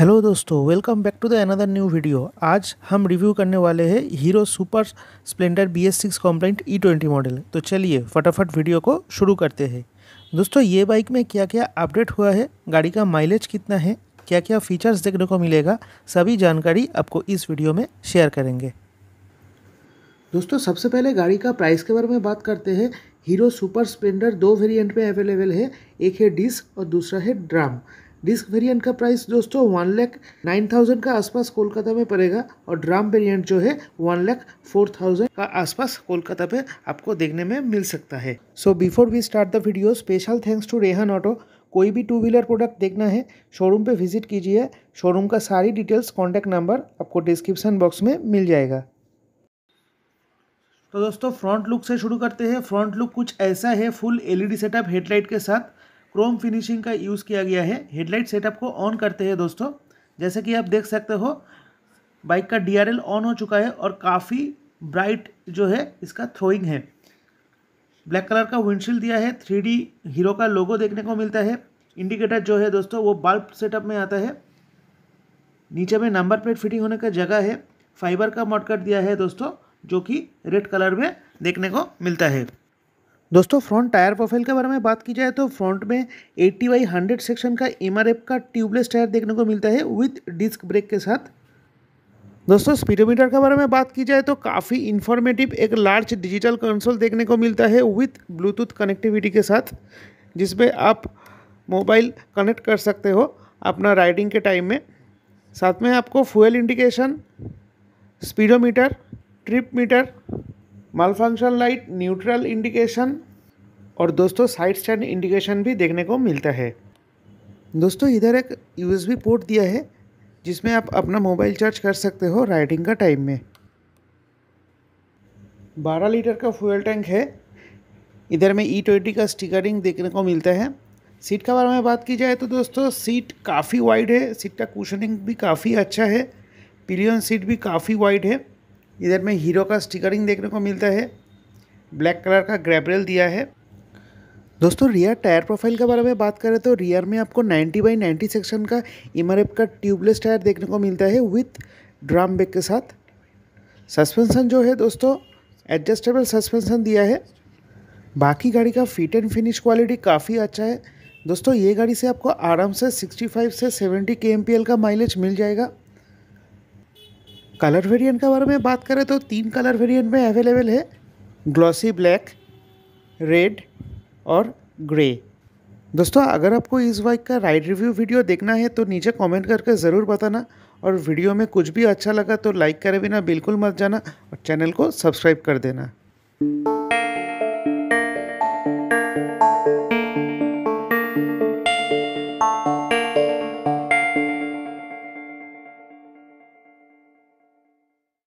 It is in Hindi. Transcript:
हेलो दोस्तों welcome back to the another new video आज हम रिव्यू करने वाले हैं Hero Super Splendor B S six compliant E twenty model तो चलिए फटाफट वीडियो को शुरू करते हैं दोस्तों ये बाइक में क्या क्या अपडेट हुआ है गाड़ी का माइलेज कितना है क्या क्या फीचर्स देखने को मिलेगा सभी जानकारी आपको इस वीडियो में शेयर करेंगे दोस्तों सबसे पहले गाड़ी का प्राइस के बारे में बात करते हैं हीरो सुपर स्प्लेंडर दो वेरिएंट में अवेलेबल है एक है डिस्क और दूसरा है ड्राम डिस्क वेरिएंट का प्राइस दोस्तों वन लैख नाइन थाउजेंड का आसपास कोलकाता में पड़ेगा और ड्राम वेरिएंट जो है वन लैख फोर थाउजेंड का आसपास कोलकाता पे आपको देखने में मिल सकता है so before we start the video special thanks to Rehan auto कोई भी टू व्हीलर प्रोडक्ट देखना है शोरूम पे विजिट कीजिए शोरूम का सारी डिटेल्स कॉन्टैक्ट नंबर आपको डिस्क्रिप्शन बॉक्स में मिल जाएगा तो दोस्तों फ्रंट लुक से शुरू करते हैं फ्रंट लुक कुछ ऐसा है फुल एलईडी सेटअप हेडलाइट के साथ क्रोम फिनिशिंग का यूज़ किया गया है हेडलाइट सेटअप को ऑन करते हैं दोस्तों जैसे कि आप देख सकते हो बाइक का डी ऑन हो चुका है और काफ़ी ब्राइट जो है इसका थ्रोइंग है ब्लैक कलर का विंडशील्ड दिया है थ्री हीरो का लोगो देखने को मिलता है इंडिकेटर जो है दोस्तों वो बल्ब सेटअप में आता है नीचे में नंबर प्लेट फिटिंग होने का जगह है फाइबर का मॉडकट दिया है दोस्तों जो कि रेड कलर में देखने को मिलता है दोस्तों फ्रंट टायर प्रोफाइल के बारे में बात की जाए तो फ्रंट में 80 वाई हंड्रेड सेक्शन का एम का ट्यूबलेस टायर देखने को मिलता है विथ डिस्क ब्रेक के साथ दोस्तों स्पीडोमीटर के बारे में बात की जाए तो काफ़ी इन्फॉर्मेटिव एक लार्ज डिजिटल कंसोल देखने को मिलता है विथ ब्लूटूथ कनेक्टिविटी के साथ जिसमें आप मोबाइल कनेक्ट कर सकते हो अपना राइडिंग के टाइम में साथ में आपको fuel indication speedometer trip meter malfunction light neutral indication और दोस्तों साइड स्टैंड इंडिकेशन भी देखने को मिलता है दोस्तों इधर एक यूएसबी पोर्ट दिया है जिसमें आप अपना मोबाइल चार्ज कर सकते हो राइडिंग का टाइम में 12 लीटर का फ्यूल टैंक है इधर में ई e ट्वेंटी का स्टिकरिंग देखने को मिलता है सीट का बारे में बात की जाए तो दोस्तों सीट काफ़ी वाइड है सीट का कुशनिंग भी काफ़ी अच्छा है पिलियन सीट भी काफ़ी वाइड है इधर में हीरो का स्टिकरिंग देखने को मिलता है ब्लैक कलर का ग्रेबरेल दिया है दोस्तों रियर टायर प्रोफाइल के बारे में बात करें तो रियर में आपको 90 बाई 90 सेक्शन का इमरएफ का ट्यूबलेस टायर देखने को मिलता है विथ ड्राम बेग के साथ सस्पेंशन जो है दोस्तों एडजस्टेबल सस्पेंशन दिया है बाकी गाड़ी का फिट एंड फिनिश क्वालिटी काफ़ी अच्छा है दोस्तों ये गाड़ी से आपको आराम से 65 से 70 के का माइलेज मिल जाएगा कलर वेरिएंट के बारे में बात करें तो तीन कलर वेरिएंट में अवेलेबल है ग्लॉसी ब्लैक रेड और ग्रे दोस्तों अगर आपको इस बाइक का राइड रिव्यू वीडियो देखना है तो नीचे कमेंट करके ज़रूर बताना और वीडियो में कुछ भी अच्छा लगा तो लाइक करे बिना बिल्कुल मत जाना और चैनल को सब्सक्राइब कर देना